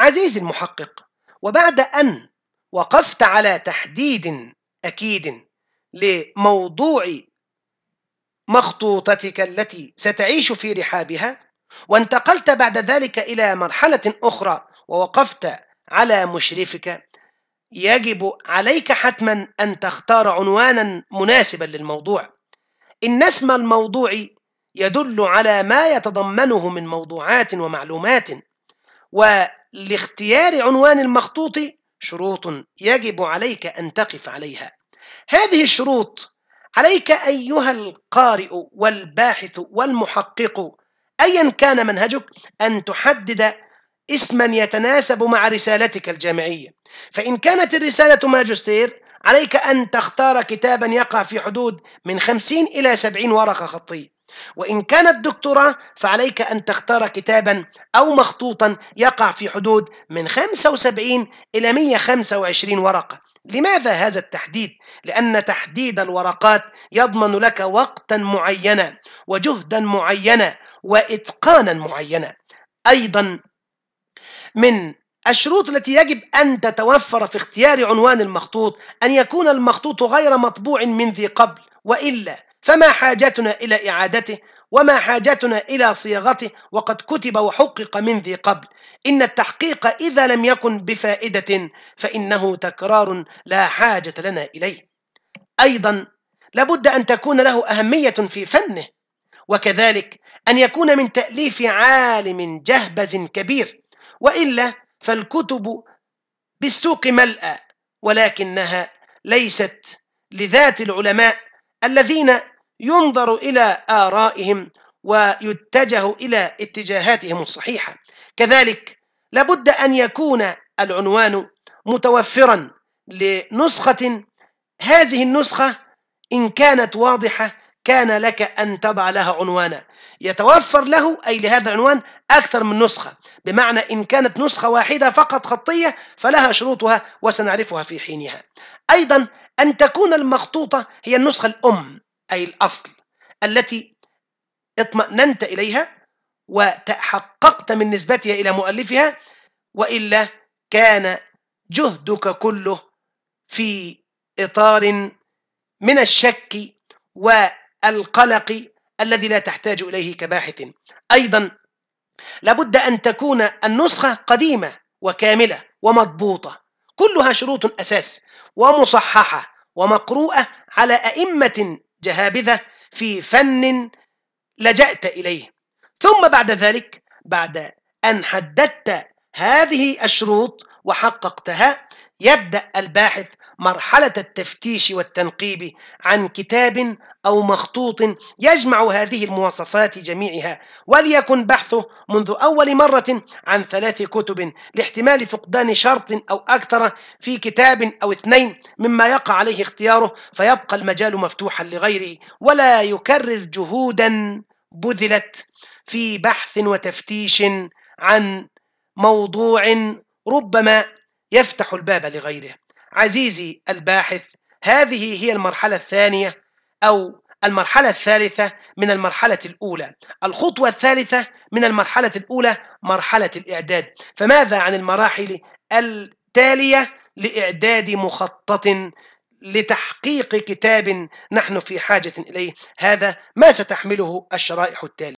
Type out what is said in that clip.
عزيزي المحقق وبعد أن وقفت على تحديد أكيد لموضوع مخطوطتك التي ستعيش في رحابها وانتقلت بعد ذلك إلى مرحلة أخرى ووقفت على مشرفك يجب عليك حتما أن تختار عنوانا مناسبا للموضوع إن اسم الموضوع يدل على ما يتضمنه من موضوعات ومعلومات و لاختيار عنوان المخطوط شروط يجب عليك أن تقف عليها هذه الشروط عليك أيها القارئ والباحث والمحقق أيا كان منهجك أن تحدد اسما يتناسب مع رسالتك الجامعية فإن كانت الرسالة ماجستير عليك أن تختار كتابا يقع في حدود من 50 إلى 70 ورقة خطية وإن كانت دكتوراه فعليك أن تختار كتابا أو مخطوطا يقع في حدود من 75 إلى 125 ورقة لماذا هذا التحديد؟ لأن تحديد الورقات يضمن لك وقتا معينا وجهدا معينا وإتقانا معينا أيضا من الشروط التي يجب أن تتوفر في اختيار عنوان المخطوط أن يكون المخطوط غير مطبوع من ذي قبل وإلا فما حاجتنا إلى إعادته وما حاجتنا إلى صياغته وقد كتب وحقق من ذي قبل إن التحقيق إذا لم يكن بفائدة فإنه تكرار لا حاجة لنا إليه أيضا لابد أن تكون له أهمية في فنه وكذلك أن يكون من تأليف عالم جهبز كبير وإلا فالكتب بالسوق ملأى ولكنها ليست لذات العلماء الذين ينظر إلى آرائهم ويتجه إلى اتجاهاتهم الصحيحة كذلك لابد أن يكون العنوان متوفرا لنسخة هذه النسخة إن كانت واضحة كان لك أن تضع لها عنوانا يتوفر له أي لهذا العنوان أكثر من نسخة بمعنى إن كانت نسخة واحدة فقط خطية فلها شروطها وسنعرفها في حينها أيضا أن تكون المخطوطة هي النسخة الأم أي الأصل التي اطمأننت إليها وتحققت من نسبتها إلى مؤلفها وإلا كان جهدك كله في إطار من الشك والقلق الذي لا تحتاج إليه كباحث أيضا لابد أن تكون النسخة قديمة وكاملة ومضبوطة كلها شروط أساس ومصححة ومقروءة على أئمة جهابذة في فن لجأت إليه ثم بعد ذلك بعد أن حددت هذه الشروط وحققتها يبدأ الباحث مرحلة التفتيش والتنقيب عن كتاب أو مخطوط يجمع هذه المواصفات جميعها وليكن بحثه منذ أول مرة عن ثلاث كتب لاحتمال فقدان شرط أو أكثر في كتاب أو اثنين مما يقع عليه اختياره فيبقى المجال مفتوحا لغيره ولا يكرر جهودا بذلت في بحث وتفتيش عن موضوع ربما يفتح الباب لغيره عزيزي الباحث هذه هي المرحلة الثانية أو المرحلة الثالثة من المرحلة الأولى الخطوة الثالثة من المرحلة الأولى مرحلة الإعداد فماذا عن المراحل التالية لإعداد مخطط لتحقيق كتاب نحن في حاجة إليه هذا ما ستحمله الشرائح التالية